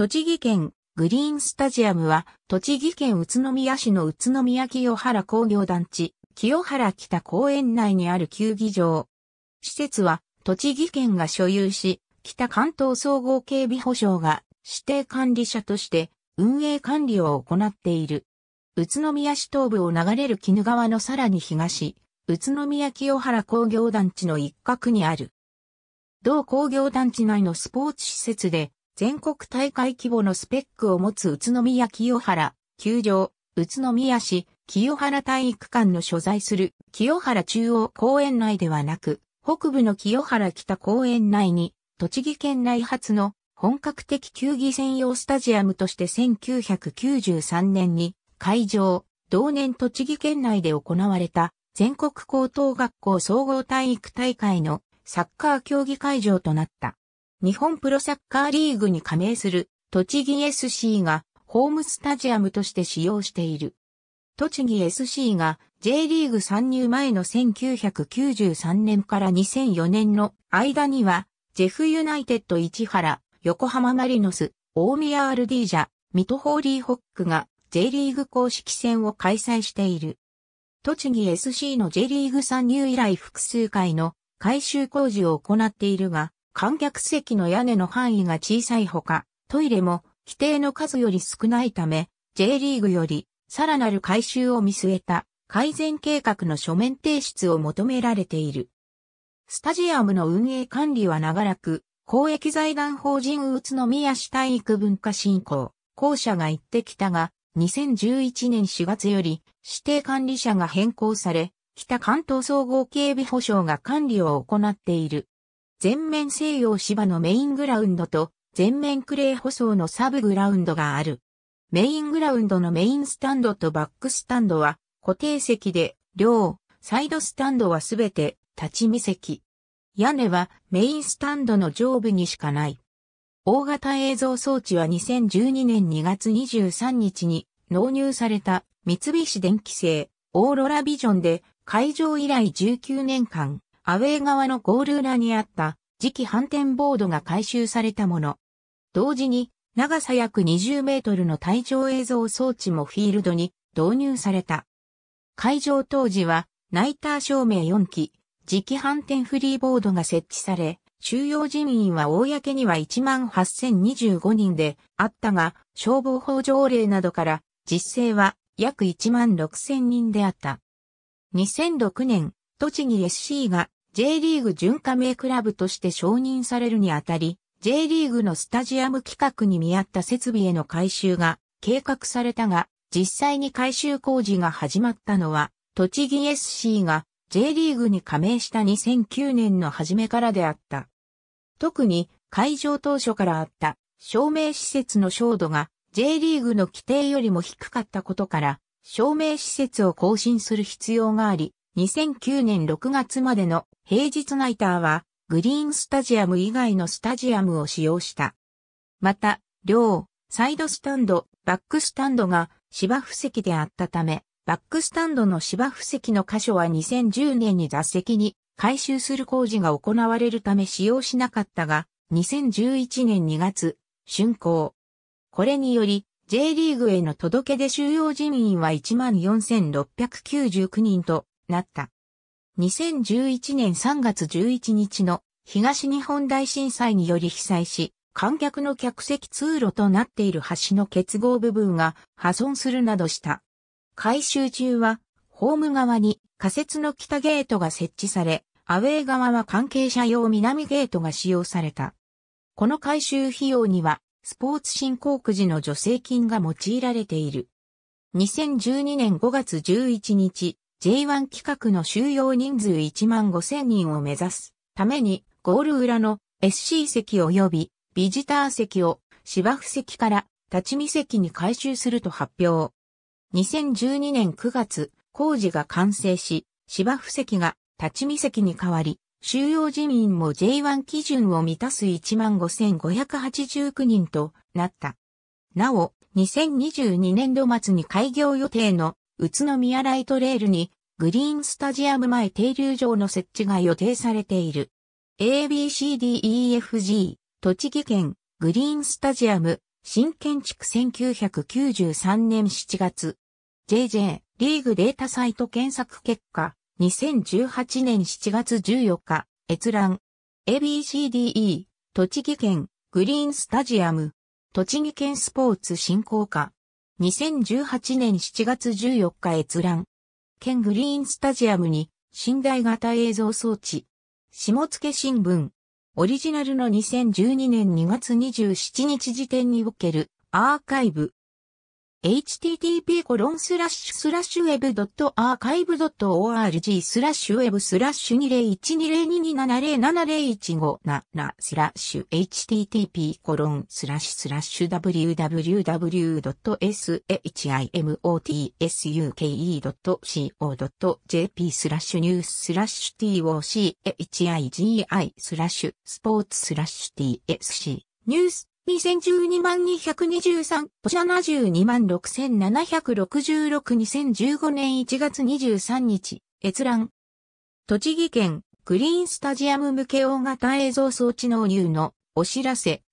栃木県グリーンスタジアムは、栃木県宇都宮市の宇都宮清原工業団地、清原北公園内にある球技場。施設は、栃木県が所有し、北関東総合警備保障が指定管理者として運営管理を行っている。宇都宮市東部を流れる鬼怒川のさらに東、宇都宮清原工業団地の一角にある。同工業団地内のスポーツ施設で、全国大会規模のスペックを持つ宇都宮清原、球場、宇都宮市、清原体育館の所在する清原中央公園内ではなく、北部の清原北公園内に、栃木県内初の本格的球技専用スタジアムとして1993年に会場、同年栃木県内で行われた全国高等学校総合体育大会のサッカー競技会場となった。日本プロサッカーリーグに加盟する栃木 SC がホームスタジアムとして使用している。栃木 SC が J リーグ参入前の1993年から2004年の間には、ジェフユナイテッド市原、横浜マリノス、大宮アルディージャ、ミトホーリーホックが J リーグ公式戦を開催している。栃木 SC の J リーグ参入以来複数回の改修工事を行っているが、観客席の屋根の範囲が小さいほか、トイレも規定の数より少ないため、J リーグよりさらなる改修を見据えた改善計画の書面提出を求められている。スタジアムの運営管理は長らく、公益財団法人宇都宮市体育文化振興、校舎が行ってきたが、2011年4月より指定管理者が変更され、北関東総合警備保障が管理を行っている。全面西洋芝のメイングラウンドと全面クレー舗装のサブグラウンドがある。メイングラウンドのメインスタンドとバックスタンドは固定席で、両、サイドスタンドはすべて立ち見席。屋根はメインスタンドの上部にしかない。大型映像装置は2012年2月23日に納入された三菱電機製オーロラビジョンで会場以来19年間アウェー側のゴール裏にあった次期反転ボードが回収されたもの。同時に長さ約20メートルの体調映像装置もフィールドに導入された。会場当時はナイター照明4機、磁気反転フリーボードが設置され、収容人員は公には18,025人であったが、消防法条例などから実勢は約16,000人であった。2006年、栃木 SC が J リーグ準加盟クラブとして承認されるにあたり、J リーグのスタジアム企画に見合った設備への改修が計画されたが、実際に改修工事が始まったのは、栃木 SC が J リーグに加盟した2009年の初めからであった。特に会場当初からあった照明施設の照度が J リーグの規定よりも低かったことから、照明施設を更新する必要があり、2009年6月までの平日ナイターは、グリーンスタジアム以外のスタジアムを使用した。また、両、サイドスタンド、バックスタンドが芝生席であったため、バックスタンドの芝生席の箇所は2010年に座席に改修する工事が行われるため使用しなかったが、2011年2月、竣工。これにより、J リーグへの届け出収容人員は14,699人となった。2011年3月11日の東日本大震災により被災し、観客の客席通路となっている橋の結合部分が破損するなどした。改修中は、ホーム側に仮設の北ゲートが設置され、アウェー側は関係者用南ゲートが使用された。この改修費用には、スポーツ振興くじの助成金が用いられている。2012年5月11日、J1 企画の収容人数1万5000人を目指すためにゴール裏の SC 席及びビジター席を芝生席から立ち見席に改修すると発表。2012年9月、工事が完成し、芝生席が立ち見席に変わり、収容人員も J1 基準を満たす15,589人となった。なお、2022年度末に開業予定の宇都宮ライトレールに、グリーンスタジアム前停留場の設置が予定されている。ABCDEFG、栃木県、グリーンスタジアム、新建築1993年7月。JJ、リーグデータサイト検索結果、2018年7月14日、閲覧。ABCDE、栃木県、グリーンスタジアム、栃木県スポーツ振興課。2018年7月14日閲覧。県グリーンスタジアムに、寝台型映像装置。下野新聞。オリジナルの2012年2月27日時点におけるアーカイブ。http コロンスラッシュスラッシュブドットアーカイブドット org スラッシュウブスラッシュ2 0 1 2 0 2 2 7 0 7 0 1 5 7スラッシュ http コロンスラッシュスラッシュ w w w s h i m o t s u k e c o j p スラッシュニューススラッシュ tochigi スラッシュスポーツスラッシュ tsc ニュース2012万223、72万6766、2015年1月23日、閲覧。栃木県、グリーンスタジアム向け大型映像装置納入のお知らせ。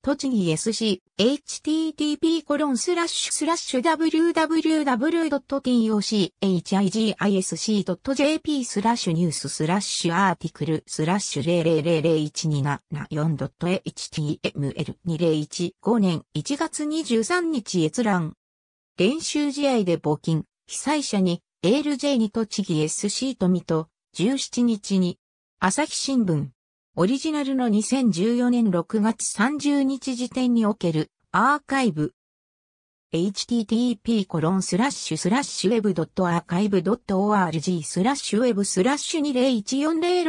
栃木 SC、h t t p w w w t o c h i g i s c j p スラッシュニューススラッシュアーティクルスラッシュ 0001274.html2015 年1月23日閲覧。練習試合で募金、被災者に、a l J に栃木 SC とと、17日に、朝日新聞。オリジナルの2014年6月30日時点におけるアーカイブ http コロンスラッシュスラッシュ web.archive.org スラッシュウェブスラッシュ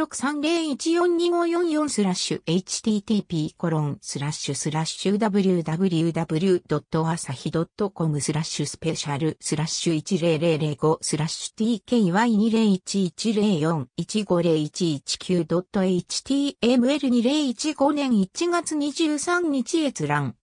20140630142544スラッシュ http コロンスラッシュスラッシュ www.asahi.com スラッシュスペシャルスラッシュ10005スラッシュ tky201104150119.html2015 年1月23日閲覧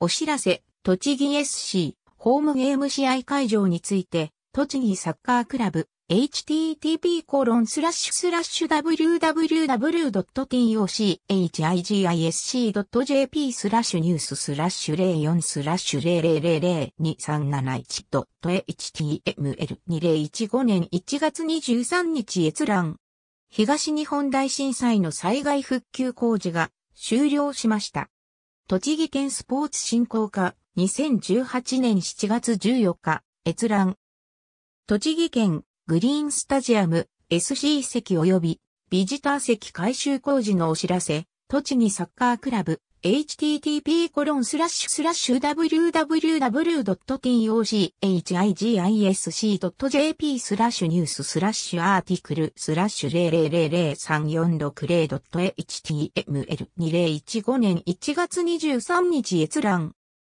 お知らせ栃木 SC ホームゲーム試合会場について、栃木サッカークラブ http://www.tochigisc.jp スラッシュニューススラッシュ04スラッシュ 0002371.html2015 年1月23日閲覧。東日本大震災の災害復旧工事が終了しました。栃木県スポーツ振興課2018年7月14日、閲覧。栃木県グリーンスタジアム SC 席及びビジター席改修工事のお知らせ、栃木サッカークラブ http コロンスラッシュスラッシュ www.tochigisc.jp スラッシュニューススラッシュアーティクルスラッシュ0000346 0 h t m l 2 0 1 5年1月23日閲覧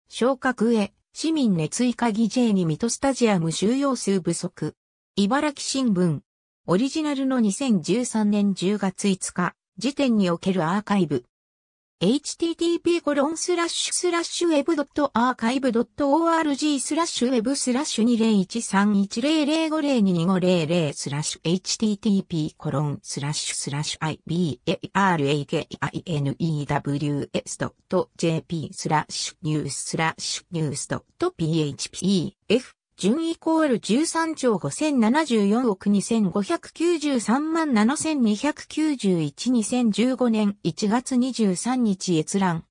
昇格へ、市民熱意加議 J に水戸スタジアム収容数不足。茨城新聞。オリジナルの2013年10月5日時点におけるアーカイブ。http コロンスラッシュスラッシュウェブドットアーカイブドット org スラッシュウェブスラッシュ20131005022500スラッシュ http コロンスラッシュスラッシュ ibarakinews.jp スラッシュニューススラッシュニュース .php f 順イコール13兆5074億2593万7291 2015年1月23日閲覧。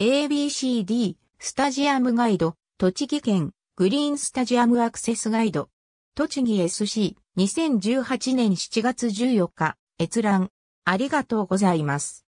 ABCD スタジアムガイド、栃木県グリーンスタジアムアクセスガイド。栃木 SC2018 年7月14日閲覧。ありがとうございます。